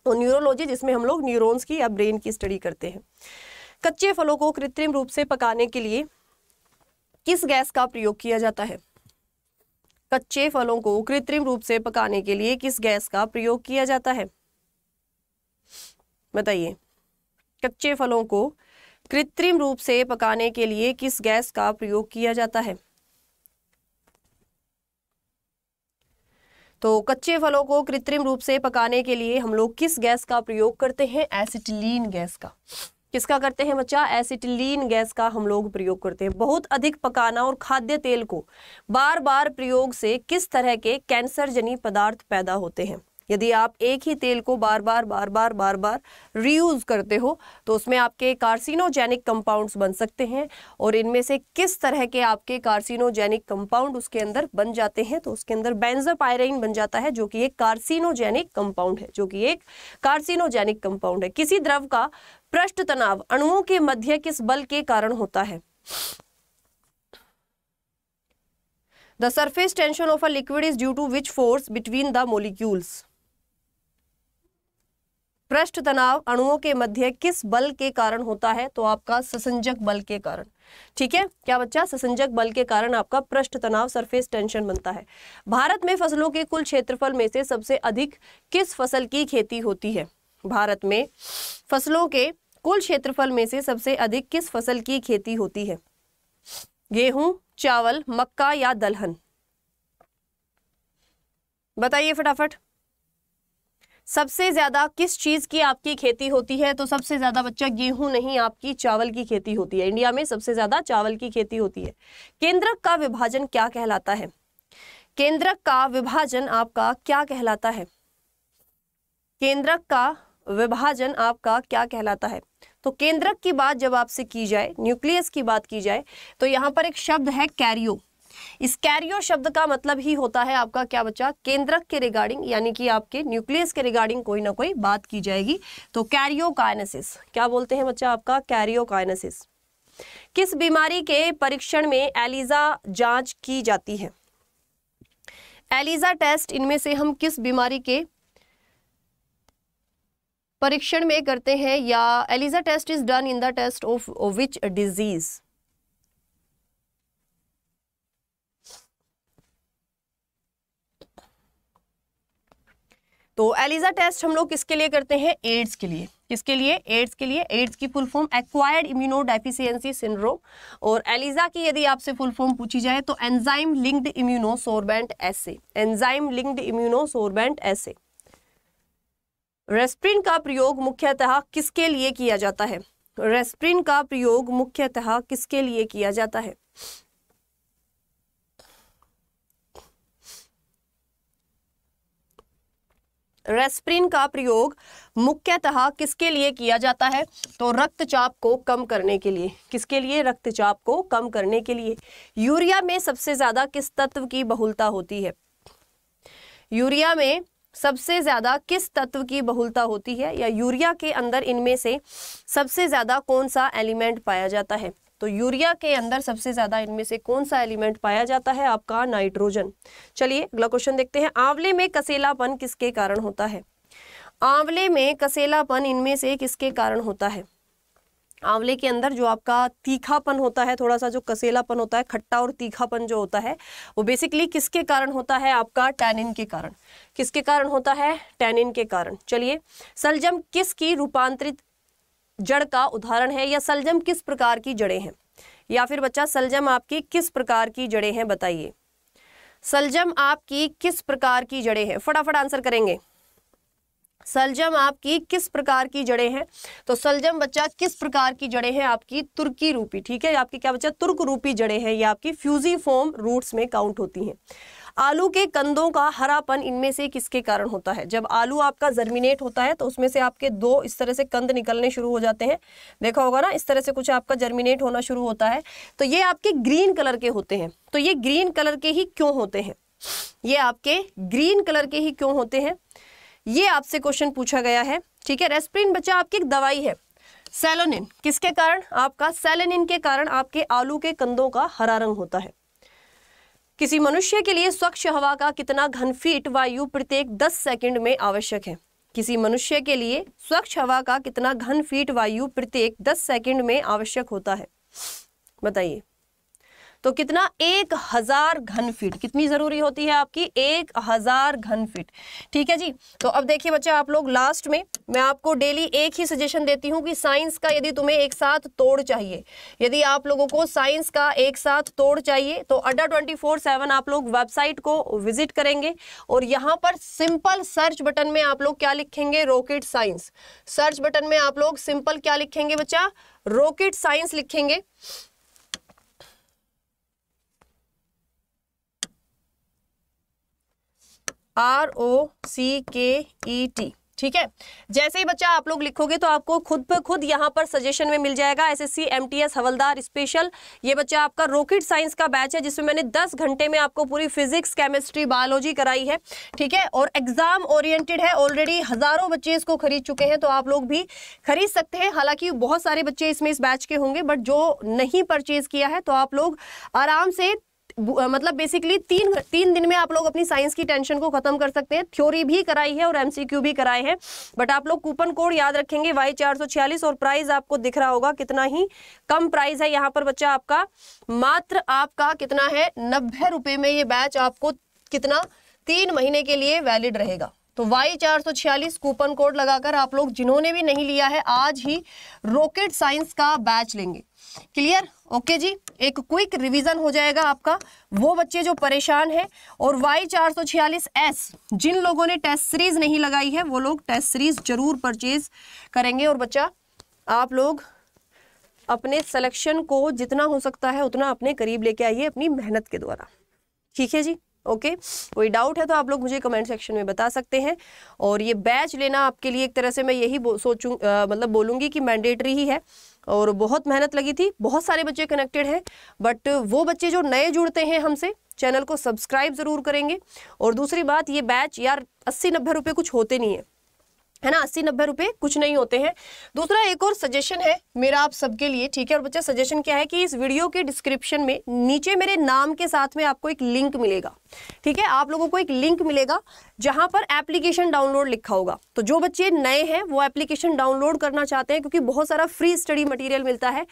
और न्यूरोलॉजी जिसमें हम लोग न्यूरोन्स की या ब्रेन की स्टडी करते हैं कच्चे फलों को कृत्रिम रूप से पकाने के लिए किस गैस का प्रयोग किया जाता है कच्चे फलों को कृत्रिम रूप से पकाने के लिए किस गैस का प्रयोग किया जाता है बताइए कच्चे फलों को कृत्रिम रूप से पकाने के लिए किस गैस का प्रयोग किया जाता है तो कच्चे फलों को कृत्रिम रूप से पकाने के लिए हम लोग किस गैस का प्रयोग करते हैं एसिटिलीन गैस का किसका करते हैं बच्चा एसिटिलीन गैस का हम लोग प्रयोग करते हैं बहुत अधिक पकाना और खाद्य तेल को बार बार प्रयोग से किस तरह के कैंसर जनी पदार्थ पैदा होते हैं यदि आप एक ही तेल को बार बार बार बार बार बार रीयूज़ करते हो तो उसमें आपके कार्सिनोजेनिक कंपाउंड्स बन सकते हैं और इनमें से किस तरह के आपके कार्सिनोजेनिक कंपाउंड उसके अंदर बन जाते हैं तो उसके अंदर बेंजोपायरेन बन जाता है जो कि एक कार्सिनोजेनिक कंपाउंड है जो कि एक कार्सिनोजेनिक कंपाउंड है किसी द्रव का पृष्ठ तनाव अणुओं के मध्य किस बल के कारण होता है the surface tension of a liquid is due to which force between the molecules पृष्ठ तनाव अणुओं के मध्य किस बल के कारण होता है तो आपका ससंजक बल के कारण ठीक है क्या बच्चा ससंजक बल के कारण आपका पृष्ठ तनाव सरफेस टेंशन बनता है भारत में फसलों के कुल क्षेत्रफल में से सबसे अधिक किस फसल की खेती होती है भारत में फसलों के कुल क्षेत्रफल में से सबसे अधिक किस फसल की खेती होती है गेहूं चावल मक्का या दलहन बताइए फटाफट सबसे ज्यादा किस चीज की आपकी खेती होती है तो सबसे ज्यादा बच्चा गेहूं नहीं आपकी चावल की खेती होती है इंडिया में सबसे ज्यादा चावल की खेती होती है केंद्रक का विभाजन क्या कहलाता है केंद्रक का विभाजन आपका क्या कहलाता है केंद्रक का विभाजन आपका क्या कहलाता है तो केंद्रक की बात जब आपसे की जाए न्यूक्लियस की बात की जाए तो यहाँ पर एक शब्द है कैरियो स्कैरियो शब्द का मतलब ही होता है आपका क्या बच्चा केंद्रक के रिगार्डिंग यानी कि आपके न्यूक्लियस के रिगार्डिंग कोई ना कोई बात की जाएगी तो कैरियो कायनेसिस क्या बोलते हैं बच्चा आपका कैरियो कायनेसिस किस बीमारी के परीक्षण में एलिजा जांच की जाती है एलिजा टेस्ट इनमें से हम किस बीमारी के परीक्षण में करते हैं या ELISA test is done in the test of which disease तो एलिजा टेस्ट हम लोग किसके लिए करते हैं एड्स के लिए किसके लिए एड्स के लिए एड्स की full form acquired immunodeficiency syndrome और एलिजा की यदि आपसे फुल फॉर्म पूछी जाए तो enzyme linked immunosorbent assay enzyme linked immunosorbent assay रेस्प्रिन का प्रयोग मुख्यतः किसके लिए किया जाता है रेस्प्रिन का प्रयोग मुख्यतः किसके लिए किया जाता है रेस्प्रिन का प्रयोग मुख्यतः किसके लिए किया जाता है तो रक्तचाप को कम करने के लिए किसके लिए रक्तचाप को कम करने के लिए यूरिया में सबसे ज़्यादा किस तत्व की बहुलता होती है यूरिया में सबसे ज़्यादा किस तत्व की बहुलता होती है या यूरिया के अंदर इनमें से सबसे ज़्यादा कौन सा एलिमेंट पाया जाता है तो यूरिया के अंदर सबसे ज़्यादा इनमें से कौन सा एलिमेंट पाया जाता है आपका नाइट्रोजन चलिए अगला क्वेश्चन देखते हैं आंवले में कसेलापन किसके कारण होता है आंवले में कसेलापन इनमें से किसके कारण होता है आंवले के अंदर जो आपका तीखापन होता है थोड़ा सा जो कसेलापन होता है खट्टा और तीखापन जो होता है वो बेसिकली किसके कारण होता है आपका टैनिन के कारण किसके कारण होता है टैनिन के कारण चलिए सलजम किसकी रूपांतरित जड़ का उदाहरण है या सलजम किस प्रकार की जड़ें हैं या फिर बच्चा सलजम आपकी किस प्रकार की जड़ें हैं बताइए सलजम आपकी किस प्रकार की जड़ें हैं फटाफट आंसर करेंगे सलजम आपकी किस प्रकार की जड़ें हैं तो सलजम बच्चा किस प्रकार की जड़ें हैं आपकी तुर्की रूपी ठीक है आपकी क्या बच्चा तुर्क रूपी जड़ें हैं ये आपकी फ्यूजी फॉर्म रूट्स में काउंट होती हैं आलू के कंदों का हरापन इनमें से किसके कारण होता है जब आलू आपका जर्मिनेट होता है तो उसमें से आपके दो इस तरह से कंद निकलने शुरू हो जाते हैं देखा होगा ना इस तरह से कुछ आपका जर्मिनेट होना शुरू होता है तो ये आपके ग्रीन कलर के होते हैं तो ये ग्रीन कलर के ही क्यों होते हैं ये आपके ग्रीन कलर के ही क्यों होते हैं ये आपसे क्वेश्चन पूछा गया है ठीक है रेस्प्रिन बच्चा आपकी एक दवाई है सेलोनिन किसके कारण आपका सेलोनिन के कारण आपके आलू के कंदों का हरा रंग होता है किसी मनुष्य के लिए स्वच्छ हवा का कितना घन फीट वायु प्रत्येक 10 सेकंड में आवश्यक है किसी मनुष्य के लिए स्वच्छ हवा का कितना घन फीट वायु प्रत्येक 10 सेकंड में आवश्यक होता है बताइए तो कितना एक हजार घन फीट कितनी जरूरी होती है आपकी एक हजार घन फीट ठीक है जी तो अब देखिए बच्चा आप लोग लास्ट में मैं आपको डेली एक ही सजेशन देती हूँ कि साइंस का यदि तुम्हें एक साथ तोड़ चाहिए यदि आप लोगों को साइंस का एक साथ तोड़ चाहिए तो अड्डा ट्वेंटी फोर सेवन आप लोग वेबसाइट को विजिट करेंगे और यहाँ पर सिंपल सर्च बटन में आप लोग क्या लिखेंगे रॉकेट साइंस सर्च बटन में आप लोग सिंपल क्या लिखेंगे बच्चा रॉकेट साइंस लिखेंगे R O C K E T ठीक है जैसे ही बच्चा आप लोग लिखोगे तो आपको खुद पे खुद यहाँ पर सजेशन में मिल जाएगा एसएससी एमटीएस हवलदार स्पेशल ये बच्चा आपका रॉकेट साइंस का बैच है जिसमें मैंने 10 घंटे में आपको पूरी फिजिक्स केमिस्ट्री बायोलॉजी कराई है ठीक है और एग्जाम ओरिएंटेड है ऑलरेडी हजारों बच्चे इसको खरीद चुके हैं तो आप लोग भी खरीद सकते हैं हालांकि बहुत सारे बच्चे इसमें इस बैच के होंगे बट जो नहीं परचेज किया है तो आप लोग आराम से मतलब बेसिकली तीन तीन दिन में आप लोग अपनी साइंस की टेंशन को खत्म कर सकते हैं थ्योरी भी कराई है और एमसीक्यू भी कराए हैं बट आप लोग कूपन कोड याद रखेंगे वाई चार सौ छियालीस और प्राइस आपको दिख रहा होगा कितना ही कम प्राइस है यहाँ पर बच्चा आपका मात्र आपका कितना है नब्बे रुपए में ये बैच आपको कितना तीन महीने के लिए वैलिड रहेगा तो वाई चार सौ छियालीस कूपन कोड लगाकर आप लोग जिन्होंने भी नहीं लिया है आज ही रॉकेट साइंस का बैच लेंगे क्लियर ओके जी एक क्विक रिवीजन हो जाएगा आपका वो बच्चे जो परेशान हैं और वाई चार सौ छियालीस एस जिन लोगों ने टेस्ट सीरीज नहीं लगाई है वो लोग टेस्ट सीरीज जरूर परचेज करेंगे और बच्चा आप लोग अपने सिलेक्शन को जितना हो सकता है उतना अपने करीब लेके आइए अपनी मेहनत के द्वारा ठीक है जी ओके कोई डाउट है तो आप लोग मुझे कमेंट सेक्शन में बता सकते हैं और ये बैच लेना आपके लिए एक तरह से मैं यही सोचूं आ, मतलब बोलूँगी कि मैंडेटरी ही है और बहुत मेहनत लगी थी बहुत सारे बच्चे कनेक्टेड हैं बट वो बच्चे जो नए जुड़ते हैं हमसे चैनल को सब्सक्राइब ज़रूर करेंगे और दूसरी बात ये बैच यार अस्सी नब्बे रुपये कुछ होते नहीं है है ना अस्सी नब्बे रुपए कुछ नहीं होते हैं दूसरा एक और सजेशन है मेरा आप सबके लिए ठीक है और बच्चा सजेशन क्या है कि इस वीडियो के डिस्क्रिप्शन में नीचे मेरे नाम के साथ में आपको एक लिंक मिलेगा ठीक है आप लोगों को एक लिंक मिलेगा जहां पर एप्लीकेशन डाउनलोड लिखा होगा तो जो बच्चे नए हैं वो एप्लीकेशन डाउनलोड करना चाहते हैं क्योंकि बहुत सारा फ्री स्टडी मटीरियल मिलता है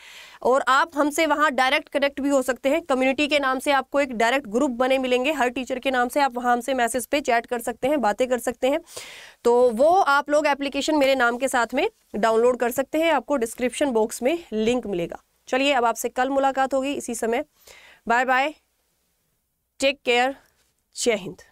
और आप हमसे वहाँ डायरेक्ट कनेक्ट भी हो सकते हैं कम्युनिटी के नाम से आपको एक डायरेक्ट ग्रुप बने मिलेंगे हर टीचर के नाम से आप वहाँ हमसे मैसेज पे चैट कर सकते हैं बातें कर सकते हैं तो वो आप लोग लोग एप्लीकेशन मेरे नाम के साथ में डाउनलोड कर सकते हैं आपको डिस्क्रिप्शन बॉक्स में लिंक मिलेगा चलिए अब आपसे कल मुलाकात होगी इसी समय बाय बाय टेक केयर जय हिंद